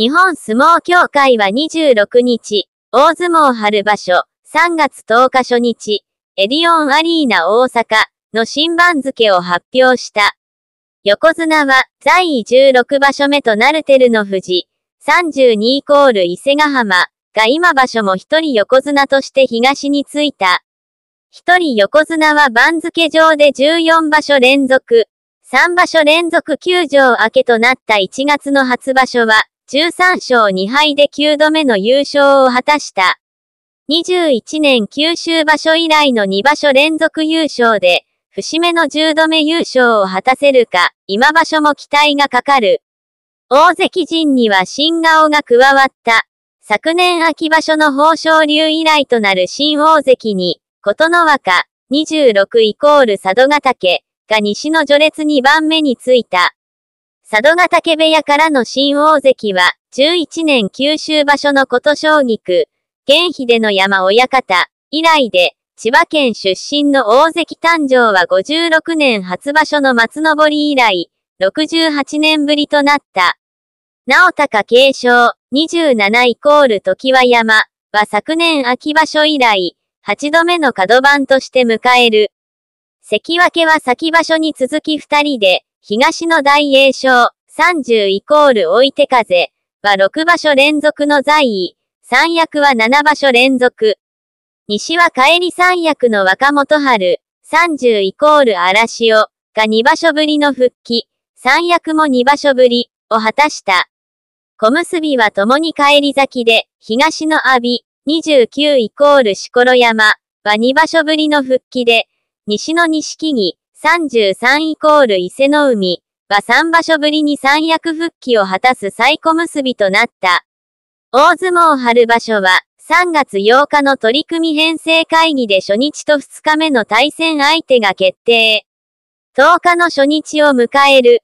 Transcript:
日本相撲協会は26日、大相撲春場所、3月10日初日、エディオンアリーナ大阪の新番付を発表した。横綱は、在位16場所目となる照ノ富士、32イコール伊勢ヶ浜、が今場所も一人横綱として東に着いた。一人横綱は番付上で14場所連続、3場所連続休場明けとなった1月の初場所は、13勝2敗で9度目の優勝を果たした。21年九州場所以来の2場所連続優勝で、節目の10度目優勝を果たせるか、今場所も期待がかかる。大関陣には新顔が加わった。昨年秋場所の豊昇龍以来となる新大関に、琴ノ若、26イコール佐渡ヶ岳が西の序列2番目についた。佐渡ヶ嶽部屋からの新大関は、11年九州場所の琴将菊、現秀の山親方、以来で、千葉県出身の大関誕生は56年初場所の松登り以来、68年ぶりとなった。直高継承、27イコール時は山、は昨年秋場所以来、8度目の角番として迎える。関脇は先場所に続き2人で、東の大栄翔、30イコール追い手風は6場所連続の在位、三役は7場所連続。西は帰り三役の若元春、30イコール荒潮が2場所ぶりの復帰、三役も2場所ぶりを果たした。小結は共に帰り咲きで、東の阿炎、29イコールしころ山は2場所ぶりの復帰で、西の錦木、33イコール伊勢の海は3場所ぶりに三役復帰を果たす最古結びとなった。大相撲春場所は、3月8日の取り組み編成会議で初日と2日目の対戦相手が決定。10日の初日を迎える